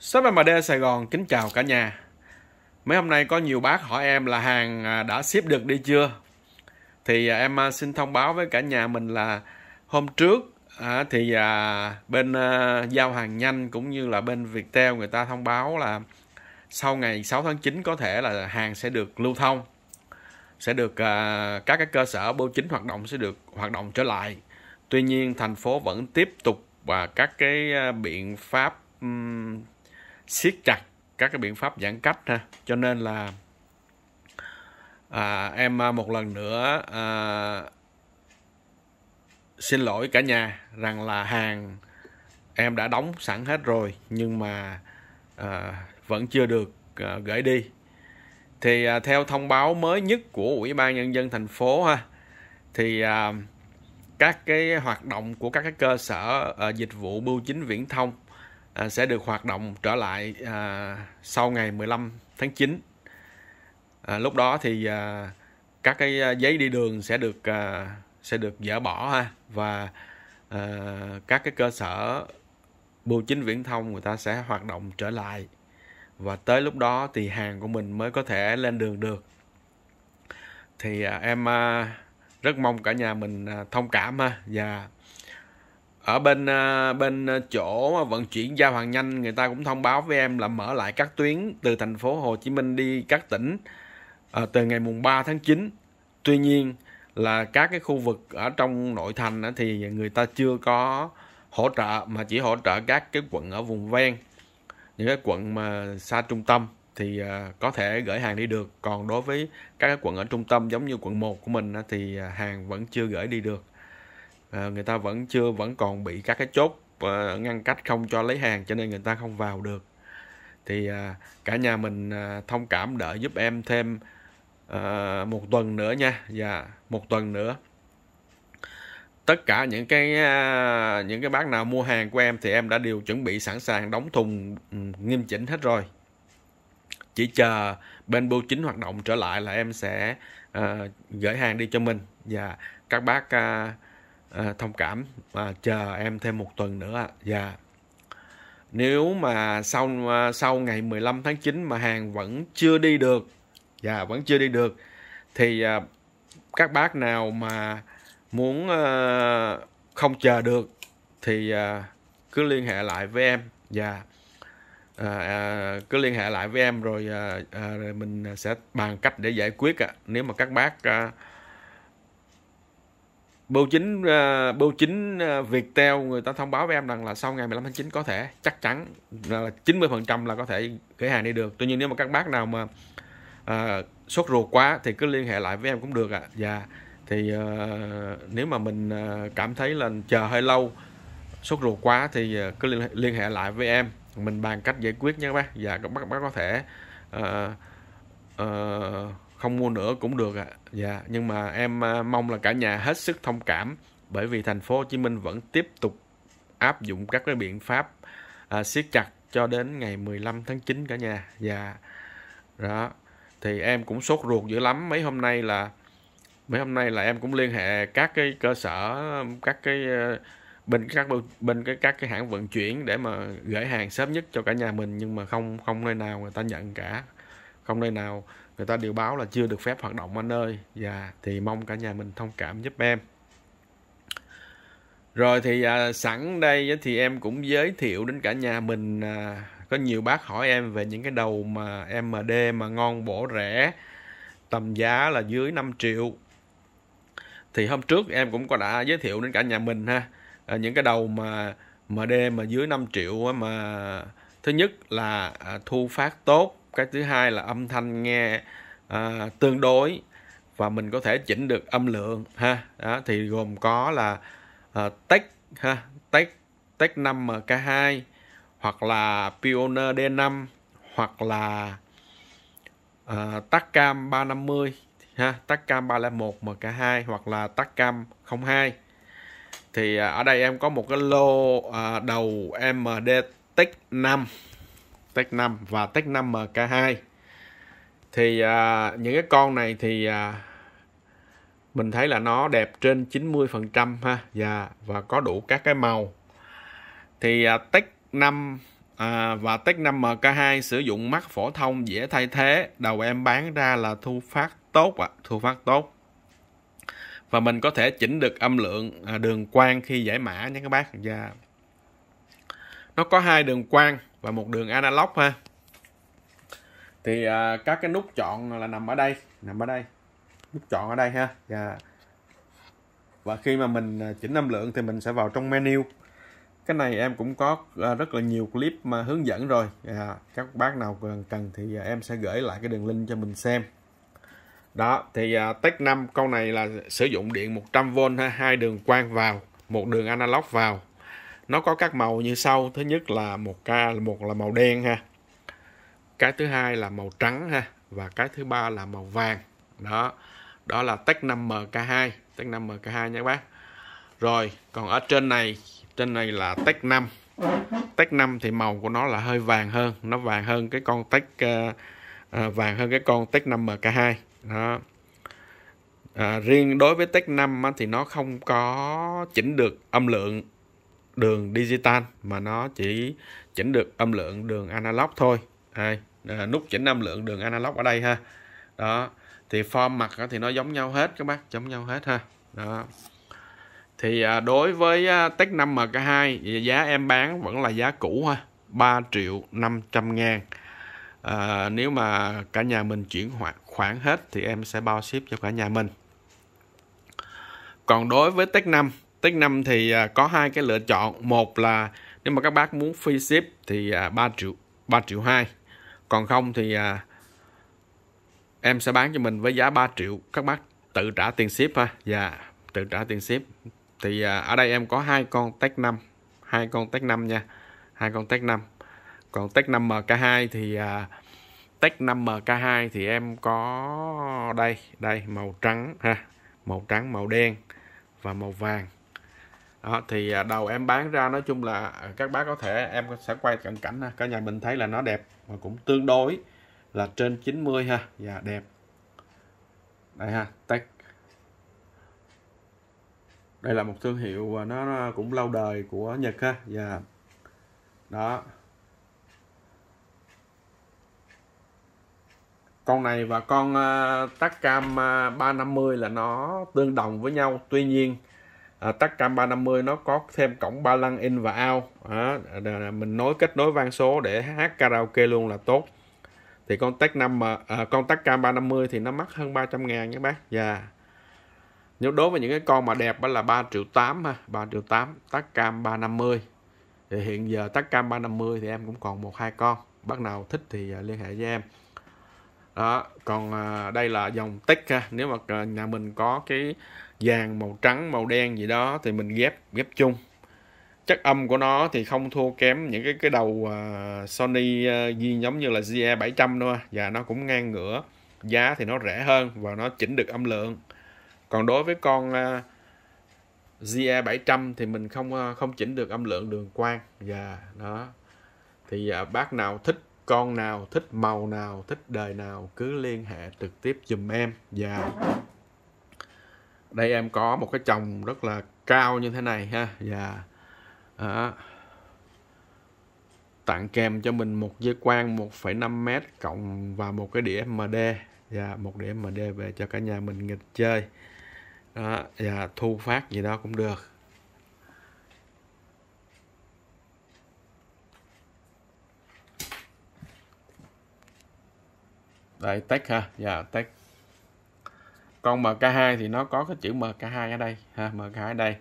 Shop MD Sài Gòn kính chào cả nhà Mấy hôm nay có nhiều bác hỏi em là hàng à, đã ship được đi chưa Thì à, em à, xin thông báo với cả nhà mình là hôm trước Thì bên giao hàng nhanh cũng như là bên Viettel người ta thông báo là Sau ngày 6 tháng 9 có thể là hàng sẽ được lưu thông Sẽ được các cái cơ sở bưu chính hoạt động sẽ được hoạt động trở lại Tuy nhiên thành phố vẫn tiếp tục và các cái biện pháp siết chặt các cái biện pháp giãn cách ha cho nên là à, em à, một lần nữa à, xin lỗi cả nhà rằng là hàng em đã đóng sẵn hết rồi nhưng mà à, vẫn chưa được à, gửi đi thì à, theo thông báo mới nhất của ủy ban nhân dân thành phố ha thì à, các cái hoạt động của các cái cơ sở à, dịch vụ bưu chính viễn thông À, sẽ được hoạt động trở lại à, sau ngày 15 tháng 9. À, lúc đó thì à, các cái giấy đi đường sẽ được à, sẽ được dỡ bỏ ha và à, các cái cơ sở bưu chính viễn thông người ta sẽ hoạt động trở lại và tới lúc đó thì hàng của mình mới có thể lên đường được thì à, em à, rất mong cả nhà mình à, thông cảm ha và ở bên à, bên à, chỗ vận chuyển giao hàng nhanh người ta cũng thông báo với em là mở lại các tuyến từ thành phố Hồ Chí Minh đi các tỉnh à, từ ngày mùng 3 tháng 9. Tuy nhiên là các cái khu vực ở trong nội thành thì người ta chưa có hỗ trợ mà chỉ hỗ trợ các cái quận ở vùng ven những cái quận mà xa trung tâm thì có thể gửi hàng đi được còn đối với các cái quận ở trung tâm giống như quận 1 của mình thì hàng vẫn chưa gửi đi được à, người ta vẫn chưa vẫn còn bị các cái chốt à, ngăn cách không cho lấy hàng cho nên người ta không vào được thì à, cả nhà mình à, thông cảm đợi giúp em thêm à, một tuần nữa nha và dạ, một tuần nữa tất cả những cái à, những cái bác nào mua hàng của em thì em đã đều chuẩn bị sẵn sàng đóng thùng ừ, nghiêm chỉnh hết rồi chỉ chờ bên bưu chính hoạt động trở lại là em sẽ uh, gửi hàng đi cho mình và dạ, các bác uh, à, thông cảm và chờ em thêm một tuần nữa ạ dạ yeah. nếu mà sau à, sau ngày 15 tháng 9 mà hàng vẫn chưa đi được và dạ, yeah, vẫn chưa đi được thì à, các bác nào mà muốn à, không chờ được thì à, cứ liên hệ lại với em và dạ. yeah. À, à, cứ liên hệ lại với em rồi à, à, rồi mình sẽ bàn cách để giải quyết à. nếu mà các bác à, bưu chính uh, bưu chính uh, Viettel người ta thông báo với em rằng là sau ngày 15 tháng 9 có thể chắc chắn là 90% là có thể gửi hàng đi được. Tuy nhiên nếu mà các bác nào mà uh, sốt ruột quá thì cứ liên hệ lại với em cũng được ạ. À. Dạ. Và thì uh, nếu mà mình uh, cảm thấy là chờ hơi lâu sốt ruột quá thì uh, cứ liên liên hệ lại với em mình bàn cách giải quyết nha các bác và dạ, các bác, các bác có thể uh, uh, không mua nữa cũng được ạ à. dạ nhưng mà em à, mong là cả nhà hết sức thông cảm bởi vì thành phố Hồ Chí Minh vẫn tiếp tục áp dụng các cái biện pháp à, siết chặt cho đến ngày 15 tháng 9 cả nhà dạ đó thì em cũng sốt ruột dữ lắm mấy hôm nay là mấy hôm nay là em cũng liên hệ các cái cơ sở các cái à, bên các bên cái các cái hãng vận chuyển để mà gửi hàng sớm nhất cho cả nhà mình nhưng mà không không nơi nào người ta nhận cả không nơi nào người ta đều báo là chưa được phép hoạt động anh ơi và dạ, thì mong cả nhà mình thông cảm giúp em rồi thì à, sẵn đây thì em cũng giới thiệu đến cả nhà mình à, có nhiều bác hỏi em về những cái đầu mà MD mà ngon bổ rẻ tầm giá là dưới 5 triệu thì hôm trước em cũng có đã giới thiệu đến cả nhà mình ha à, những cái đầu mà MD mà dưới 5 triệu mà thứ nhất là à, thu phát tốt cái thứ hai là âm thanh nghe à, tương đối và mình có thể chỉnh được âm lượng ha đó, thì gồm có là à, tech ha tech tech 5 mk2 hoặc là pioneer d5 hoặc là à, tacam 350 ha tacam 301 mk2 hoặc là tacam 02 thì à, ở đây em có một cái lô à, đầu md tech 5 tech 5 và tech 5 MK2 thì à, những cái con này thì à, mình thấy là nó đẹp trên 90% phần trăm ha và dạ, và có đủ các cái màu thì à, tech 5 à, và tech 5 MK2 sử dụng mắt phổ thông dễ thay thế đầu em bán ra là thu phát tốt ạ à, thu phát tốt và mình có thể chỉnh được âm lượng à, đường quang khi giải mã nha các bác và dạ. yeah nó có hai đường quang và một đường analog ha thì à, các cái nút chọn là nằm ở đây nằm ở đây nút chọn ở đây ha và dạ. và khi mà mình à, chỉnh âm lượng thì mình sẽ vào trong menu cái này em cũng có à, rất là nhiều clip mà hướng dẫn rồi à, các bác nào cần cần thì à, em sẽ gửi lại cái đường link cho mình xem đó thì à, tech 5 con này là sử dụng điện 100V ha hai đường quang vào một đường analog vào nó có các màu như sau thứ nhất là một ca một là màu đen ha cái thứ hai là màu trắng ha và cái thứ ba là màu vàng đó đó là tech 5 mk2 tech 5 mk2 nha các bác rồi còn ở trên này trên này là tech 5 tech 5 thì màu của nó là hơi vàng hơn nó vàng hơn cái con tech uh, ờ, ờ, vàng hơn cái con tech 5 mk2 đó À, riêng đối với Tech 5 á, thì nó không có chỉnh được âm lượng đường digital mà nó chỉ chỉnh được âm lượng đường analog thôi đây, à, nút chỉnh âm lượng đường analog ở đây ha đó thì form mặt thì nó giống nhau hết các bác giống nhau hết ha đó thì à, đối với à, Tech 5 MK2 giá em bán vẫn là giá cũ ha 3 triệu 500 ngàn à, nếu mà cả nhà mình chuyển khoản hết thì em sẽ bao ship cho cả nhà mình còn đối với Tech 5 Tech 5 thì à, có hai cái lựa chọn, một là nếu mà các bác muốn free ship thì 3 à, triệu 3 triệu 2. Còn không thì à, em sẽ bán cho mình với giá 3 triệu, các bác tự trả tiền ship ha. Dạ, yeah, tự trả tiền ship. Thì ở đây em có hai con Tech 5, hai con Tech 5 nha. Hai con Tech 5. Còn Tech 5 MK2 thì Tech 5 MK2 thì em có đây, đây màu trắng ha, màu trắng, màu đen và màu vàng đó, thì à, đầu em bán ra nói chung là à, các bác có thể em sẽ quay cận cảnh cả nhà mình thấy là nó đẹp và cũng tương đối là trên 90 ha và dạ, đẹp đây ha tech đây là một thương hiệu và nó cũng lâu đời của Nhật ha và dạ. đó con này và con uh, Tacam uh, 350 là nó tương đồng với nhau tuy nhiên à, Tacam 350 nó có thêm cổng ba lăng in và out à, mình nối kết nối vang số để hát karaoke luôn là tốt thì con tech 5 à, con Tacam 350 thì nó mắc hơn 300 ngàn các bác và dạ. yeah. nếu đối với những cái con mà đẹp đó là 3 triệu 8 ha 3 triệu 8 Tacam 350 thì hiện giờ Tacam 350 thì em cũng còn một hai con bác nào thích thì à, liên hệ với em đó còn à, đây là dòng tech ha nếu mà à, nhà mình có cái vàng màu trắng màu đen gì đó thì mình ghép ghép chung chất âm của nó thì không thua kém những cái cái đầu à, Sony uh, ghi giống như là ZA 700 thôi và nó cũng ngang ngửa giá thì nó rẻ hơn và nó chỉnh được âm lượng còn đối với con uh, ZA 700 thì mình không à, không chỉnh được âm lượng đường quang và đó thì bác nào thích con nào thích màu nào thích đời nào cứ liên hệ trực tiếp dùm em và đây em có một cái chồng rất là cao như thế này ha và dạ. à, tặng kèm cho mình một dây quang 1,5m cộng và một cái đĩa MD và dạ, một đĩa MD về cho cả nhà mình nghịch chơi đó, và dạ, thu phát gì đó cũng được đây tech ha và yeah, tech con MK2 thì nó có cái chữ MK2 ở đây ha MK2 ở đây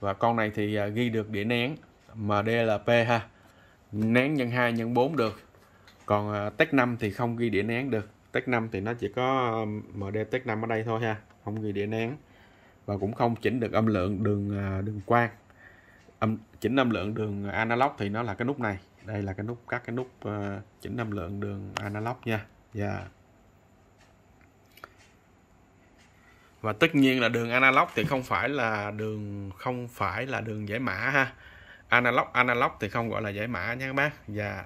và con này thì à, ghi được đĩa nén MDLP ha nén nhân 2 nhân 4 được còn à, tech 5 thì không ghi đĩa nén được tech 5 thì nó chỉ có MD tech 5 ở đây thôi ha không ghi đĩa nén và cũng không chỉnh được âm lượng đường à, đường quang âm chỉnh âm lượng đường analog thì nó là cái nút này đây là cái nút các cái nút uh, chỉnh âm lượng đường analog nha dạ yeah. và tất nhiên là đường analog thì không phải là đường không phải là đường giải mã ha analog analog thì không gọi là giải mã nha các bác và dạ.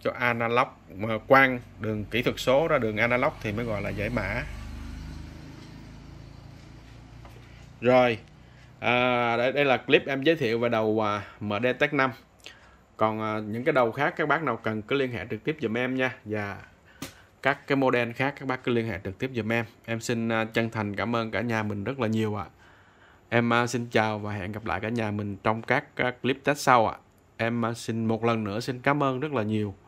cho analog mà quang đường kỹ thuật số ra đường analog thì mới gọi là giải mã rồi à, đây, đây là clip em giới thiệu về đầu à, MD Tech 5 còn à, những cái đầu khác các bác nào cần cứ liên hệ trực tiếp giùm em nha và dạ các cái model khác các bác cứ liên hệ trực tiếp giùm em em xin à, chân thành cảm ơn cả nhà mình rất là nhiều ạ à. em xin chào và hẹn gặp lại cả nhà mình trong các clip test sau ạ à. em xin một lần nữa xin cảm ơn rất là nhiều